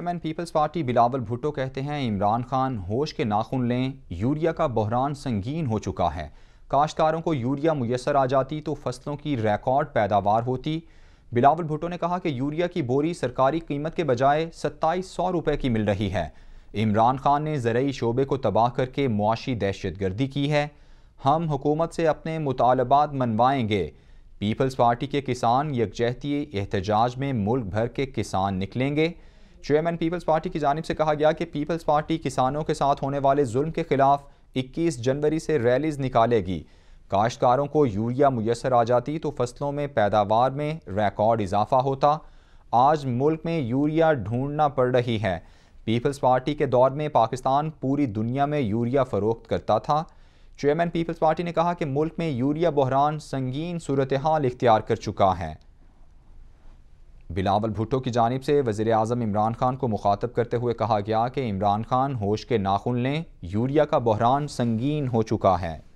chairman peoples party Bilawal Bhutto कहते हैं इमरान खान होश के नाखून लें यूरिया का बहरान संगीन हो चुका है काश्तकारों को यूरिया मैसर आ जाती तो फसलों की रिकॉर्ड पैदावार होती बिलावल भुट्टो ने कहा कि यूरिया की बोरी सरकारी कीमत के बजाय सत्ताईस सौ रुपये की मिल रही है इमरान खान ने ज़रूरी शोबे को तबाह करके मुआशी दहशत गर्दी की है हम हुकूमत से अपने मुतालबात मनवाएंगे पीपल्स पार्टी के किसान यकजहती एहतजाज में मुल्क भर के किसान निकलेंगे चेयरमैन पीपल्स पार्टी की जानब से कहा गया कि पीपल्स पार्टी किसानों के साथ होने वाले जुल्म के खिलाफ 21 जनवरी से रैलीज निकालेगी काश्तकारों को यूरिया मैसर आ जाती तो फसलों में पैदावार में रिकॉर्ड इजाफा होता आज मुल्क में यूरिया ढूंढना पड़ रही है पीपल्स पार्टी के दौर में पाकिस्तान पूरी दुनिया में यूरिया फ़रोख्त करता था चेयरमैन पीपल्स पार्टी ने कहा कि मुल्क में यूरिया बहरान संगीन सूरत हाल इख्तियार कर चुका है बिलावल भुट्टो की जानब से वज़ी अजम इमरान खान को मुखातब करते हुए कहा गया कि इमरान खान होश के नाखुन लें यूरिया का बहरान संगीन हो चुका है